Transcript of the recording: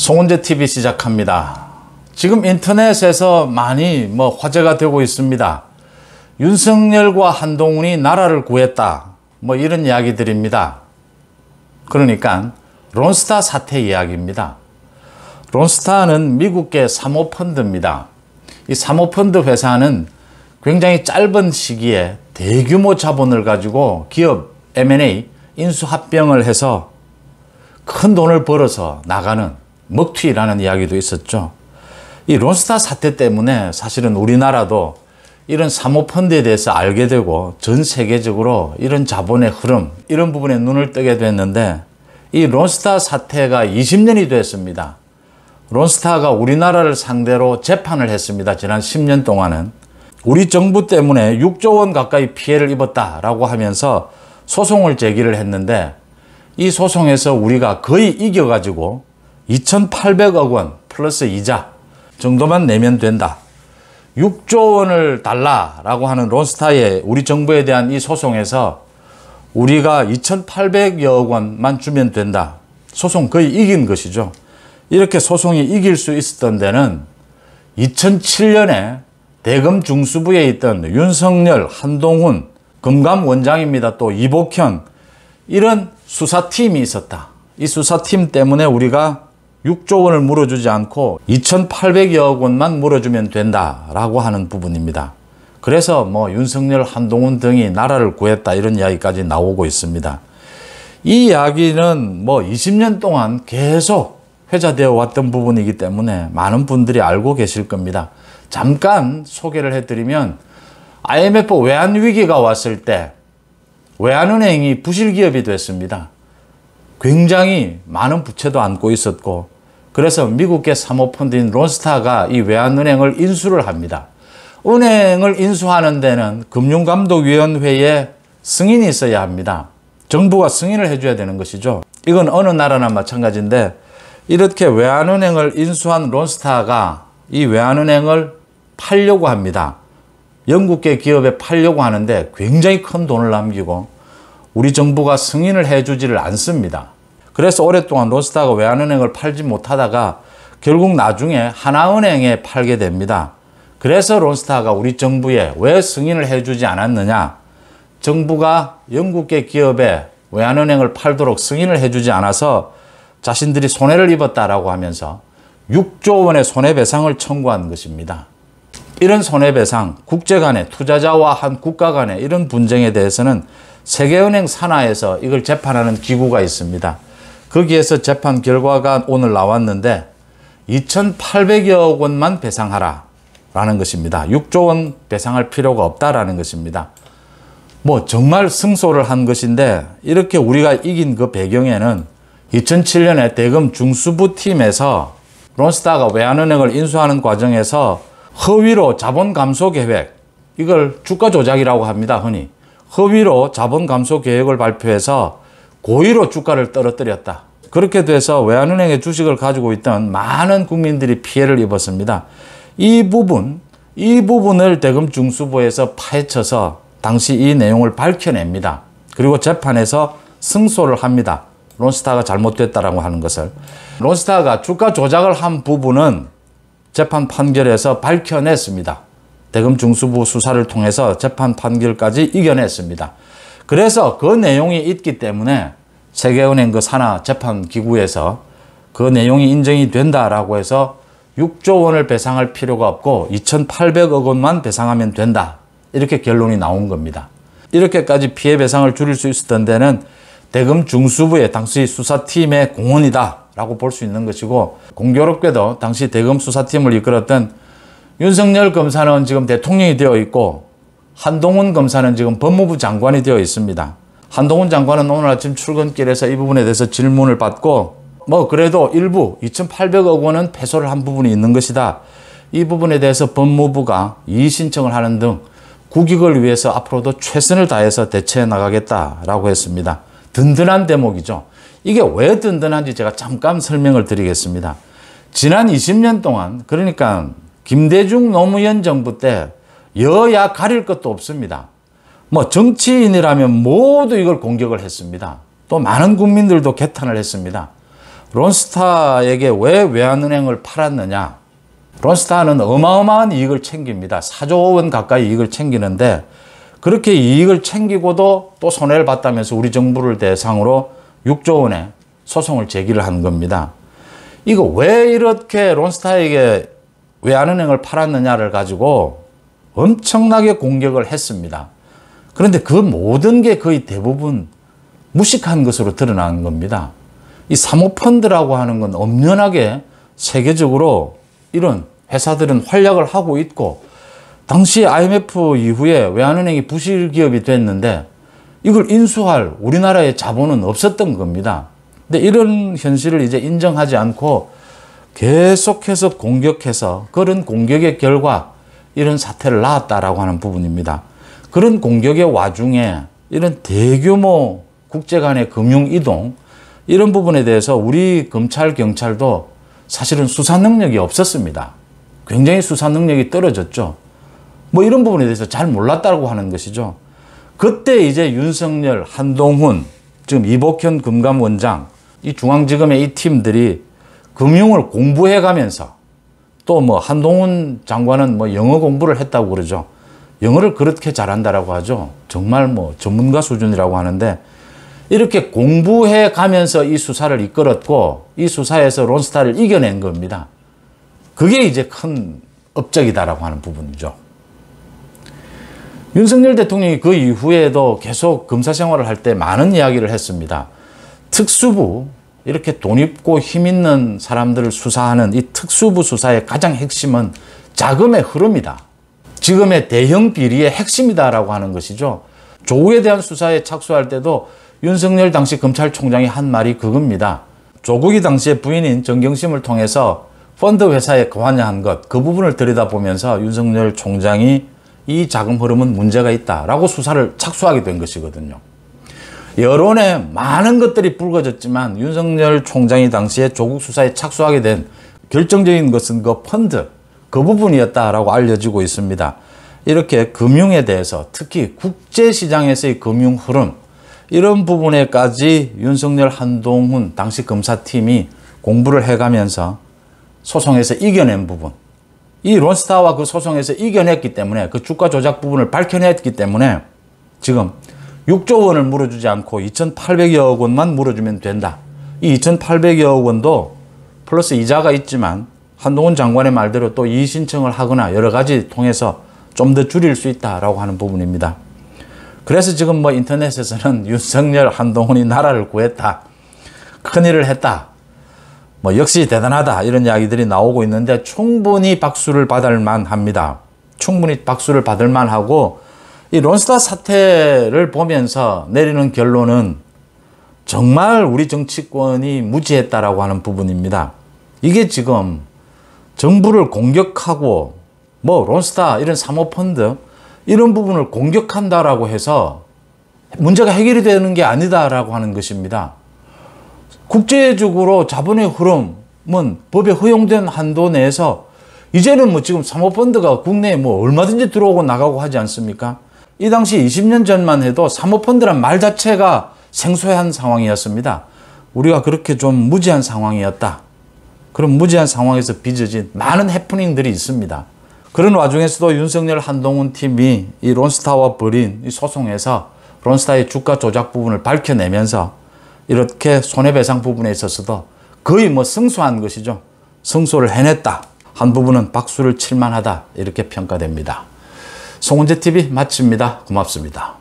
송은재 TV 시작합니다. 지금 인터넷에서 많이 뭐 화제가 되고 있습니다. 윤석열과 한동훈이 나라를 구했다. 뭐 이런 이야기들입니다. 그러니까 론스타 사태 이야기입니다. 론스타는 미국계 사모펀드입니다. 이 사모펀드 회사는 굉장히 짧은 시기에 대규모 자본을 가지고 기업 M&A 인수합병을 해서 큰 돈을 벌어서 나가는 먹튀라는 이야기도 있었죠. 이 론스타 사태 때문에 사실은 우리나라도 이런 사모펀드에 대해서 알게 되고 전 세계적으로 이런 자본의 흐름 이런 부분에 눈을 뜨게 됐는데 이 론스타 사태가 20년이 됐습니다. 론스타가 우리나라를 상대로 재판을 했습니다. 지난 10년 동안은 우리 정부 때문에 6조 원 가까이 피해를 입었다라고 하면서 소송을 제기를 했는데 이 소송에서 우리가 거의 이겨가지고 2,800억 원 플러스 이자 정도만 내면 된다. 6조 원을 달라라고 하는 론스타의 우리 정부에 대한 이 소송에서 우리가 2,800여억 원만 주면 된다. 소송 거의 이긴 것이죠. 이렇게 소송이 이길 수 있었던 데는 2007년에 대검 중수부에 있던 윤석열, 한동훈, 금감 원장입니다. 또 이복현 이런 수사팀이 있었다. 이 수사팀 때문에 우리가 6조 원을 물어주지 않고 2,800여억 원만 물어주면 된다라고 하는 부분입니다. 그래서 뭐 윤석열, 한동훈 등이 나라를 구했다 이런 이야기까지 나오고 있습니다. 이 이야기는 뭐 20년 동안 계속 회자되어 왔던 부분이기 때문에 많은 분들이 알고 계실 겁니다. 잠깐 소개를 해드리면 IMF 외환위기가 왔을 때 외환은행이 부실기업이 됐습니다. 굉장히 많은 부채도 안고 있었고 그래서 미국계 사모펀드인 론스타가 이 외환은행을 인수를 합니다. 은행을 인수하는 데는 금융감독위원회의 승인이 있어야 합니다. 정부가 승인을 해줘야 되는 것이죠. 이건 어느 나라나 마찬가지인데 이렇게 외환은행을 인수한 론스타가 이 외환은행을 팔려고 합니다. 영국계 기업에 팔려고 하는데 굉장히 큰 돈을 남기고 우리 정부가 승인을 해주지를 않습니다. 그래서 오랫동안 론스타가 외환은행을 팔지 못하다가 결국 나중에 하나은행에 팔게 됩니다. 그래서 론스타가 우리 정부에 왜 승인을 해주지 않았느냐? 정부가 영국계 기업에 외환은행을 팔도록 승인을 해주지 않아서 자신들이 손해를 입었다라고 하면서 6조 원의 손해배상을 청구한 것입니다. 이런 손해배상, 국제 간의 투자자와 한 국가 간의 이런 분쟁에 대해서는 세계은행 산하에서 이걸 재판하는 기구가 있습니다. 거기에서 재판 결과가 오늘 나왔는데 2,800여억 원만 배상하라 라는 것입니다. 6조 원 배상할 필요가 없다라는 것입니다. 뭐 정말 승소를 한 것인데 이렇게 우리가 이긴 그 배경에는 2007년에 대금 중수부팀에서 론스타가 외환은행을 인수하는 과정에서 허위로 자본 감소 계획 이걸 주가 조작이라고 합니다. 흔히 허위로 자본 감소 계획을 발표해서 고의로 주가를 떨어뜨렸다. 그렇게 돼서 외환은행의 주식을 가지고 있던 많은 국민들이 피해를 입었습니다. 이 부분, 이 부분을 대금 중수부에서 파헤쳐서 당시 이 내용을 밝혀냅니다. 그리고 재판에서 승소를 합니다. 론스타가 잘못됐다라고 하는 것을. 론스타가 주가 조작을 한 부분은 재판 판결에서 밝혀냈습니다. 대검 중수부 수사를 통해서 재판 판결까지 이겨냈습니다. 그래서 그 내용이 있기 때문에 세계은행 그 산하 재판기구에서 그 내용이 인정이 된다라고 해서 6조 원을 배상할 필요가 없고 2,800억 원만 배상하면 된다. 이렇게 결론이 나온 겁니다. 이렇게까지 피해 배상을 줄일 수 있었던 데는 대검 중수부의 당시 수사팀의 공헌이다 라고 볼 수 있는 것이고 공교롭게도 당시 대검 수사팀을 이끌었던 윤석열 검사는 지금 대통령이 되어 있고 한동훈 검사는 지금 법무부 장관이 되어 있습니다. 한동훈 장관은 오늘 아침 출근길에서 이 부분에 대해서 질문을 받고 뭐 그래도 일부 2,800억 원은 패소를 한 부분이 있는 것이다. 이 부분에 대해서 법무부가 이의신청을 하는 등 국익을 위해서 앞으로도 최선을 다해서 대처해 나가겠다라고 했습니다. 든든한 대목이죠. 이게 왜 든든한지 제가 잠깐 설명을 드리겠습니다. 지난 20년 동안 그러니까 김대중 노무현 정부 때 여야 가릴 것도 없습니다. 뭐 정치인이라면 모두 이걸 공격을 했습니다. 또 많은 국민들도 개탄을 했습니다. 론스타에게 왜 외환은행을 팔았느냐? 론스타는 어마어마한 이익을 챙깁니다. 4조 원 가까이 이익을 챙기는데 그렇게 이익을 챙기고도 또 손해를 봤다면서 우리 정부를 대상으로 6조 원의 소송을 제기를 한 겁니다. 이거 왜 이렇게 론스타에게 외환은행을 팔았느냐를 가지고 엄청나게 공격을 했습니다. 그런데 그 모든 게 거의 대부분 무식한 것으로 드러난 겁니다. 이 사모펀드라고 하는 건 엄연하게 세계적으로 이런 회사들은 활약을 하고 있고 당시 IMF 이후에 외환은행이 부실기업이 됐는데 이걸 인수할 우리나라의 자본은 없었던 겁니다. 근데 이런 현실을 이제 인정하지 않고 계속해서 공격해서 그런 공격의 결과 이런 사태를 낳았다라고 하는 부분입니다. 그런 공격의 와중에 이런 대규모 국제 간의 금융 이동 이런 부분에 대해서 우리 검찰 경찰도 사실은 수사 능력이 없었습니다. 굉장히 수사 능력이 떨어졌죠. 뭐 이런 부분에 대해서 잘 몰랐다고 하는 것이죠. 그때 이제 윤석열, 한동훈, 지금 이복현 금감원장, 이 중앙지검의 이 팀들이 금융을 공부해 가면서 또 뭐 한동훈 장관은 뭐 영어 공부를 했다고 그러죠. 영어를 그렇게 잘한다라고 하죠. 정말 뭐 전문가 수준이라고 하는데 이렇게 공부해 가면서 이 수사를 이끌었고 이 수사에서 론스타를 이겨낸 겁니다. 그게 이제 큰 업적이다라고 하는 부분이죠. 윤석열 대통령이 그 이후에도 계속 검사 생활을 할 때 많은 이야기를 했습니다. 특수부, 이렇게 돈 있고 힘 있는 사람들을 수사하는 이 특수부 수사의 가장 핵심은 자금의 흐름이다. 지금의 대형 비리의 핵심이다라고 하는 것이죠. 조국에 대한 수사에 착수할 때도 윤석열 당시 검찰총장이 한 말이 그겁니다. 조국이 당시에 부인인 정경심을 통해서 펀드 회사에 거 관여한 것, 그 부분을 들여다보면서 윤석열 총장이 이 자금 흐름은 문제가 있다라고 수사를 착수하게 된 것이거든요. 여론에 많은 것들이 불거졌지만 윤석열 총장이 당시에 조국 수사에 착수하게 된 결정적인 것은 그 펀드 그 부분이었다라고 알려지고 있습니다. 이렇게 금융에 대해서 특히 국제시장에서의 금융 흐름 이런 부분에까지 윤석열 한동훈 당시 검사팀이 공부를 해가면서 소송에서 이겨낸 부분 이 론스타와 그 소송에서 이겨냈기 때문에 그 주가 조작 부분을 밝혀냈기 때문에 지금 6조 원을 물어주지 않고 2,800여억 원만 물어주면 된다. 이 2,800여억 원도 플러스 이자가 있지만 한동훈 장관의 말대로 또 이의신청을 하거나 여러 가지 통해서 좀 더 줄일 수 있다라고 하는 부분입니다. 그래서 지금 뭐 인터넷에서는 윤석열, 한동훈이 나라를 구했다. 큰일을 했다. 뭐 역시 대단하다. 이런 이야기들이 나오고 있는데 충분히 박수를 받을 만합니다. 충분히 박수를 받을 만하고 이 론스타 사태를 보면서 내리는 결론은 정말 우리 정치권이 무지했다라고 하는 부분입니다. 이게 지금 정부를 공격하고 뭐 론스타 이런 사모펀드 이런 부분을 공격한다라고 해서 문제가 해결이 되는 게 아니다라고 하는 것입니다. 국제적으로 자본의 흐름은 법에 허용된 한도 내에서 이제는 뭐 지금 사모펀드가 국내에 뭐 얼마든지 들어오고 나가고 하지 않습니까? 이 당시 20년 전만 해도 사모펀드란 말 자체가 생소한 상황이었습니다. 우리가 그렇게 좀 무지한 상황이었다. 그런 무지한 상황에서 빚어진 많은 해프닝들이 있습니다. 그런 와중에서도 윤석열 한동훈 팀이 이 론스타와 벌인 이 소송에서 론스타의 주가 조작 부분을 밝혀내면서 이렇게 손해배상 부분에 있어서도 거의 뭐 승소한 것이죠. 승소를 해냈다. 한 부분은 박수를 칠만하다. 이렇게 평가됩니다. 송은재TV 마칩니다. 고맙습니다.